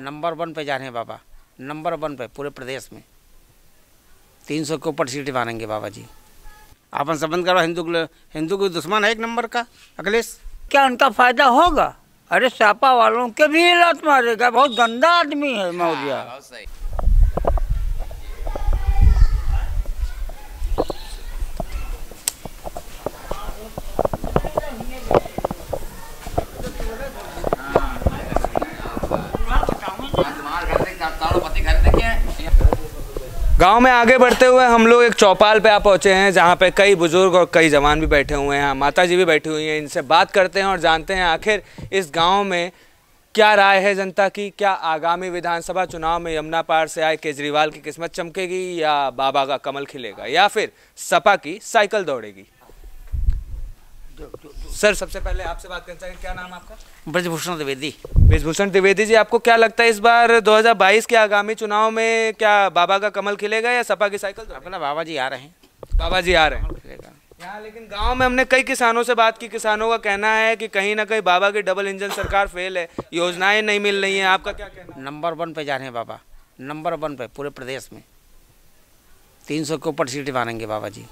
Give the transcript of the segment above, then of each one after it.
Number one पे जा रहे हैं बाबा नंबर वन पे पूरे प्रदेश में तीन सौ के ऊपर सीटें मारेंगे बाबा जी आपन संबंध करो हिंदू हिंदू के दुश्मन है एक नंबर का अखिलेश क्या उनका फायदा होगा अरे सापा वालों के भी लात मारेगा बहुत गंदा आदमी है मौर्या हाँ, गांव में आगे बढ़ते हुए हम लोग एक चौपाल पे आ पहुंचे हैं जहां पे कई बुजुर्ग और कई जवान भी बैठे हुए हैं माता जी भी बैठी हुई हैं इनसे बात करते हैं और जानते हैं आखिर इस गांव में क्या राय है जनता की क्या आगामी विधानसभा चुनाव में यमुना पार से आए केजरीवाल की किस्मत चमकेगी या बाबा का कमल खिलेगा या फिर सपा की साइकिल दौड़ेगी सर सबसे पहले आपसे बात करना चाहेंगे क्या नाम आपका ब्रजभूषण द्विवेदी ब्रजभूषण द्विवेदी जी आपको क्या लगता है इस बार 2022 के आगामी चुनाव में क्या बाबा का कमल खिलेगा या सपा की साइकिल अपना बाबा जी आ रहे हैं बाबा जी आ रहे हैं यहाँ लेकिन गांव में हमने कई किसानों से बात की किसानों का कहना है कि कहीं ना कहीं बाबा की डबल इंजन सरकार फेल है योजनाएं नहीं मिल रही हैं आपका क्या कहना नंबर वन पे जा रहे हैं बाबा नंबर वन पे पूरे प्रदेश में तीन सौ के ऊपर सीटें मानेंगे बाबा जी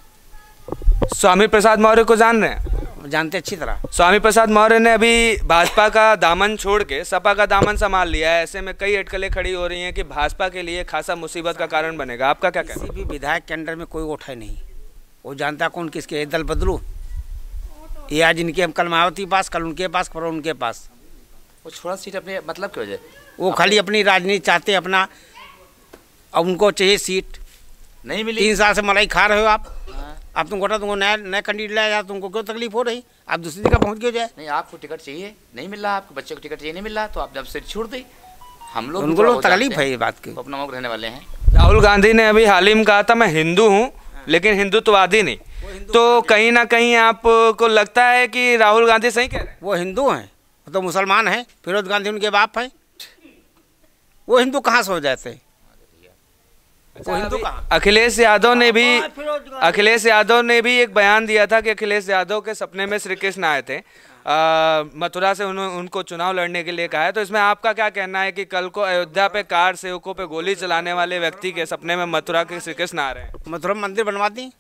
स्वामी प्रसाद मौर्य को जान रहे हैं जानते अच्छी तरह स्वामी प्रसाद मौर्य ने अभी भाजपा का दामन छोड़ के सपा का दामन संभाल लिया है ऐसे में कई अटकलें खड़ी हो रही हैं कि भाजपा के लिए खासा मुसीबत का कारण बनेगा आपका क्या कहना किसी भी विधायक के अंडर में कोई वोट है नहीं वो जानता कौन किसके दल बदलू ये आज इनके हम कल मायावती पास कल उनके पास पर उनके पास वो छोड़ा सीट अपने मतलब क्यों जाए वो खाली अपनी राजनीति चाहते अपना अब उनको चाहिए सीट नहीं मिली तीन साल से मलाई खा रहे हो आप आप तुम गोटा तुमको नया नया कैंडिडेट लाया जाए तुमको क्यों तकलीफ हो रही आप दूसरी जगह पहुँच क्यों जाए नहीं आपको टिकट चाहिए नहीं मिल रहा आपके बच्चे को टिकट चाहिए नहीं मिल रहा तो आप जब से छोड़ दी हम लोग उनको लोग तकलीफ है ये बात की अपना मौक रहने वाले हैं राहुल गांधी ने अभी हाल ही में कहा था मैं हिंदू हूँ हाँ। लेकिन हिंदुत्ववादी नहीं तो कहीं ना कहीं आपको लगता है कि राहुल गांधी सही कह रहे हैं वो हिंदू हैं तो मुसलमान हैं फिरोज गांधी उनके बाप हैं वो हिंदू कहाँ से हो जाते हैं अच्छा, तो अखिलेश यादव ने हाँ, भी हाँ, अखिलेश यादव ने भी एक बयान दिया था कि अखिलेश यादव के सपने में श्री कृष्ण आए थे मथुरा से उन्होंने उनको चुनाव लड़ने के लिए कहा है तो इसमें आपका क्या कहना है कि कल को अयोध्या पे कार सेवकों पे गोली चलाने वाले व्यक्ति के सपने में मथुरा के श्री कृष्ण आ रहे हैं मथुरा मंदिर बनवा दी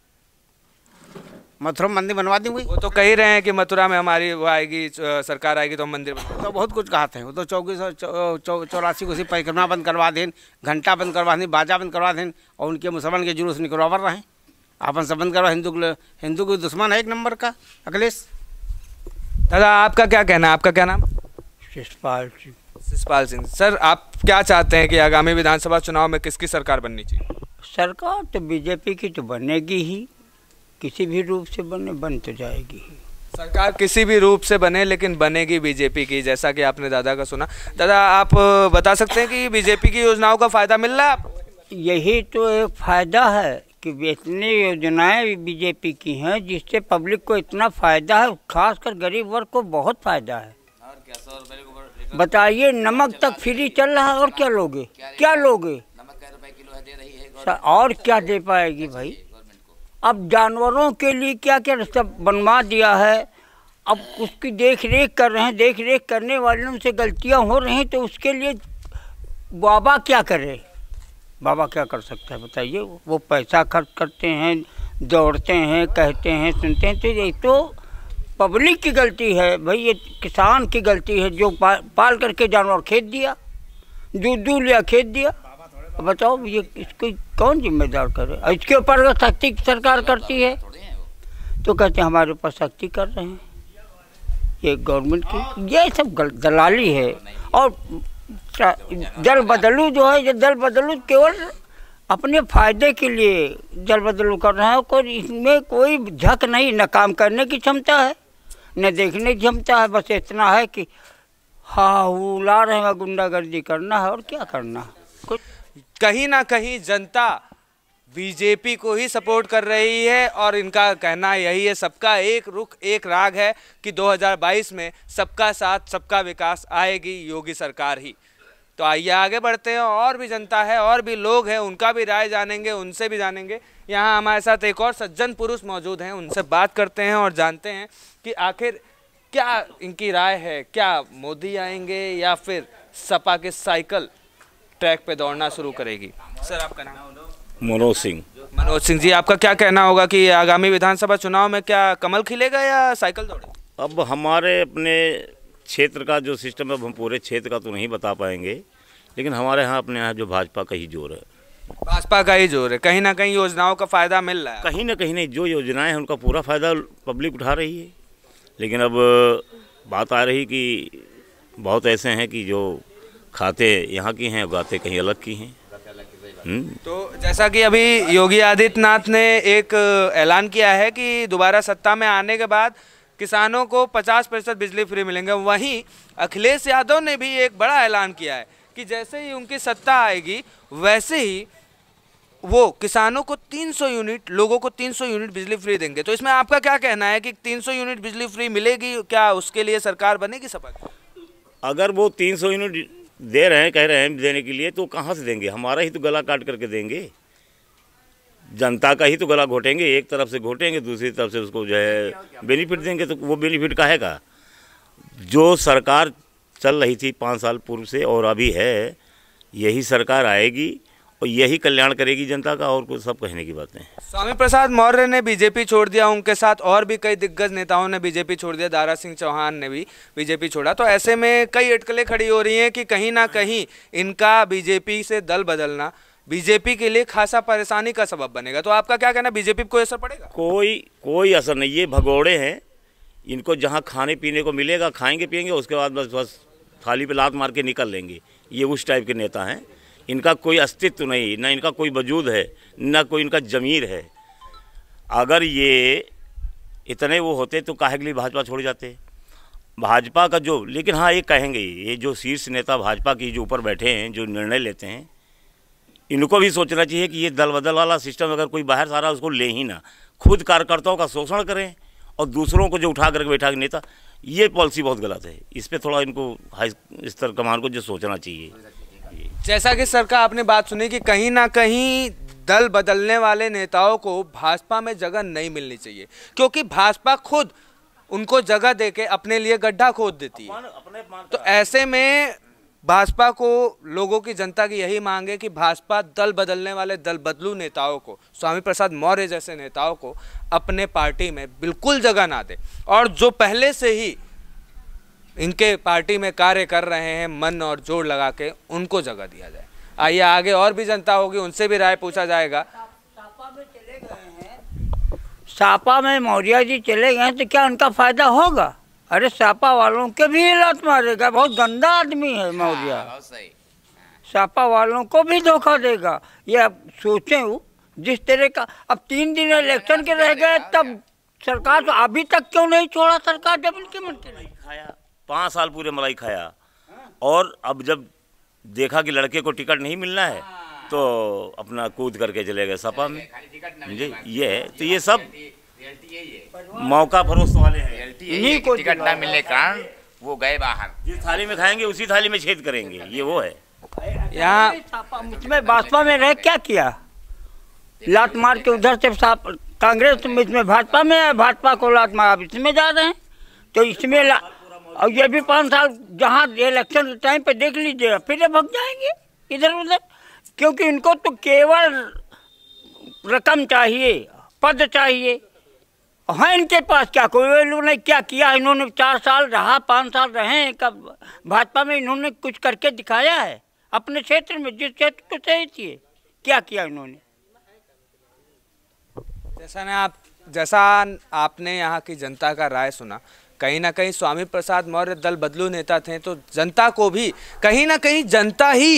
मथुरा मंदिर बनवा दूंगी वो तो कह रहे हैं कि मथुरा में हमारी वो आएगी सरकार आएगी तो हम मंदिर तो बहुत कुछ कहा थे वो तो चौबीस सौ चौरासी को परिक्रमा बंद करवा दें घंटा बंद करवा दें बाजा बंद करवा दें और उनके मुसलमान के जुलूस निकलवा रहे हैं आपन सब बंद करवा हिंदू हिंदू के दुश्मन है एक नंबर का अखिलेश दादा आपका क्या कहना है आपका क्या नाम शिषपाल सिंह शिषपाल सिंह सर आप क्या चाहते हैं कि आगामी विधानसभा चुनाव में किसकी सरकार बननी चाहिए सरकार तो बीजेपी की तो बनेगी ही किसी भी रूप से बने बन तो जाएगी सरकार किसी भी रूप से बने लेकिन बनेगी बीजेपी की जैसा कि आपने दादा का सुना दादा आप बता सकते हैं कि बीजेपी की योजनाओं का फ़ायदा मिल रहा है आप यही तो एक फ़ायदा है कि इतनी योजनाएं बीजेपी की हैं जिससे पब्लिक को इतना फ़ायदा है खासकर गरीब वर्ग को बहुत फ़ायदा है बताइए नमक तक फ्री चल रहा है और क्या लोगे क्या लोगे और क्या दे पाएगी भाई अब जानवरों के लिए क्या क्या रास्ता बनवा दिया है अब उसकी देख रेख कर रहे हैं देख रेख करने वालों से गलतियां हो रही हैं तो उसके लिए बाबा क्या करे बाबा क्या कर सकता है बताइए वो पैसा खर्च करते हैं दौड़ते हैं कहते हैं सुनते हैं तो ये तो पब्लिक की गलती है भाई ये किसान की गलती है जो पा, पाल करके जानवर खेत दिया दूध दूध लिया खेत दिया बताओ ये इसको कौन जिम्मेदार करे इसके ऊपर अगर सख्ती सरकार करती है तो कहते हैं हमारे ऊपर सख्ती कर रहे हैं ये गवर्नमेंट की ये सब दलाली है और जल बदलू जो है ये जल बदलू केवल अपने फायदे के लिए जल बदलू कर रहे हैं कोई इसमें कोई झक नहीं न काम करने की क्षमता है न देखने की क्षमता है बस इतना है कि हाँ ला रहे हैं गुंडागर्दी करना है और क्या करना है कुछ कहीं ना कहीं जनता बीजेपी को ही सपोर्ट कर रही है और इनका कहना यही है सबका एक रुख एक राग है कि 2022 में सबका साथ सबका विकास आएगी योगी सरकार ही तो आइए आगे बढ़ते हैं और भी जनता है और भी लोग हैं उनका भी राय जानेंगे उनसे भी जानेंगे यहाँ हमारे साथ एक और सज्जन पुरुष मौजूद हैं उनसे बात करते हैं और जानते हैं कि आखिर क्या इनकी राय है क्या मोदी आएंगे या फिर सपा के साइकिल ट्रैक पे दौड़ना शुरू करेगी सर आपका नाम मनोज सिंह मनोज सिंह जी आपका क्या कहना होगा कि आगामी विधानसभा चुनाव में क्या कमल खिलेगा या साइकिल दौड़ेगा अब हमारे अपने क्षेत्र का जो सिस्टम है हम पूरे क्षेत्र का तो नहीं बता पाएंगे लेकिन हमारे यहाँ अपने यहाँ जो भाजपा का ही जोर है भाजपा का ही जोर है कहीं ना कहीं योजनाओं का फ़ायदा मिल रहा है कहीं ना कहीं नहीं जो योजनाएं हैं उनका पूरा फ़ायदा पब्लिक उठा रही है लेकिन अब बात आ रही कि बहुत ऐसे हैं कि जो खाते यहाँ की हैं उगाते कहीं अलग की हैं हम्म। तो जैसा कि अभी योगी आदित्यनाथ ने एक ऐलान किया है कि दोबारा सत्ता में आने के बाद किसानों को 50 प्रतिशत बिजली फ्री मिलेंगे वहीं अखिलेश यादव ने भी एक बड़ा ऐलान किया है कि जैसे ही उनकी सत्ता आएगी वैसे ही वो किसानों को 300 यूनिट लोगों को 300 यूनिट बिजली फ्री देंगे तो इसमें आपका क्या कहना है कि 300 यूनिट बिजली फ्री मिलेगी क्या उसके लिए सरकार बनेगी सपा अगर वो 300 यूनिट दे रहे हैं कह रहे हैं देने के लिए तो कहाँ से देंगे हमारा ही तो गला काट करके देंगे जनता का ही तो गला घोटेंगे एक तरफ से घोटेंगे दूसरी तरफ से उसको जो है बेनिफिट देंगे तो वो बेनिफिट काहे का जो सरकार चल रही थी पाँच साल पूर्व से और अभी है यही सरकार आएगी और यही कल्याण करेगी जनता का और कुछ सब कहने की बात नहीं स्वामी प्रसाद मौर्य ने बीजेपी छोड़ दिया उनके साथ और भी कई दिग्गज नेताओं ने बीजेपी छोड़ दिया दारा सिंह चौहान ने भी बीजेपी छोड़ा तो ऐसे में कई अटकलें खड़ी हो रही हैं कि कहीं ना कहीं इनका बीजेपी से दल बदलना बीजेपी के लिए खासा परेशानी का सबब बनेगा तो आपका क्या कहना बीजेपी कोई असर पड़ेगा कोई कोई असर नहीं ये भगोड़े हैं इनको जहाँ खाने पीने को मिलेगा खाएंगे पियेंगे उसके बाद बस बस थाली पे लात मार के निकल लेंगे ये उस टाइप के नेता हैं इनका कोई अस्तित्व नहीं ना इनका कोई वजूद है ना कोई इनका ज़मीर है अगर ये इतने वो होते तो काहे के लिए भाजपा छोड़ जाते भाजपा का जो लेकिन हाँ ये कहेंगे ये जो शीर्ष नेता भाजपा की जो ऊपर बैठे हैं जो निर्णय लेते हैं इनको भी सोचना चाहिए कि ये दल बदल वाला सिस्टम अगर कोई बाहर सारा उसको ले ही ना खुद कार्यकर्ताओं का शोषण करें और दूसरों को जो उठा करके बैठा के नेता ये पॉलिसी बहुत गलत है इस पर थोड़ा इनको हाई स्तर कमान को जो सोचना चाहिए चाहिए जैसा कि सर का आपने बात सुनी कि कहीं ना कहीं दल बदलने वाले नेताओं को भाजपा में जगह नहीं मिलनी चाहिए क्योंकि भाजपा खुद उनको जगह दे के अपने लिए गड्ढा खोद देती है अपने तो ऐसे में भाजपा को लोगों की जनता की यही मांग है कि भाजपा दल बदलने वाले दल बदलू नेताओं को स्वामी प्रसाद मौर्य जैसे नेताओं को अपने पार्टी में बिल्कुल जगह ना दे और जो पहले से ही इनके पार्टी में कार्य कर रहे हैं मन और जोर लगा के उनको जगह दिया जाए आइए आगे और भी जनता होगी उनसे भी राय पूछा जाएगा सापा में मौर्या जी चले गए तो क्या उनका फायदा होगा अरे सापा वालों के भी लत मारेगा बहुत गंदा आदमी है हाँ, मौर्या हाँ, सापा वालों को भी धोखा देगा ये अब सोचे जिस तरह का अब तीन दिन हाँ, इलेक्शन के तो रह गए तब सरकार तो अभी तक क्यों नहीं छोड़ा सरकार जब इनके मंत्री नहीं खाया पाँच साल पूरे मलाई खाया हाँ। और अब जब देखा कि लड़के को टिकट नहीं मिलना है हाँ। तो अपना कूद करके चले गए सपा में जी ये है हाँ, तो ये सब मौका फरोस्त वाले हैं को टिकट ना मिलने कारण वो गए बाहर जिस थाली में खाएंगे उसी थाली में छेद करेंगे ये वो है यहाँ इसमें भाजपा में रह क्या किया लात मार के उधर से कांग्रेस में इसमें भाजपा में भाजपा को लात मार इसमें जा रहे हैं तो इसमें और ये भी पाँच साल जहाँ इलेक्शन टाइम पे देख लीजिएगा फिर ये भग जाएंगे इधर उधर क्योंकि इनको तो केवल रकम चाहिए पद चाहिए है हाँ, इनके पास क्या कोई लोग क्या किया इन्होंने चार साल रहा पाँच साल रहे हैं कब भाजपा में इन्होंने कुछ करके दिखाया है अपने क्षेत्र में जिस क्षेत्र को सही थी क्या किया इन्होंने जैसा ने आप जैसा आपने यहाँ की जनता का राय सुना कहीं ना कहीं स्वामी प्रसाद मौर्य दल बदलू नेता थे तो जनता को भी कहीं ना कहीं जनता ही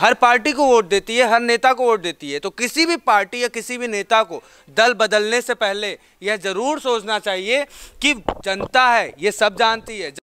हर पार्टी को वोट देती है हर नेता को वोट देती है तो किसी भी पार्टी या किसी भी नेता को दल बदलने से पहले यह जरूर सोचना चाहिए कि जनता है ये सब जानती है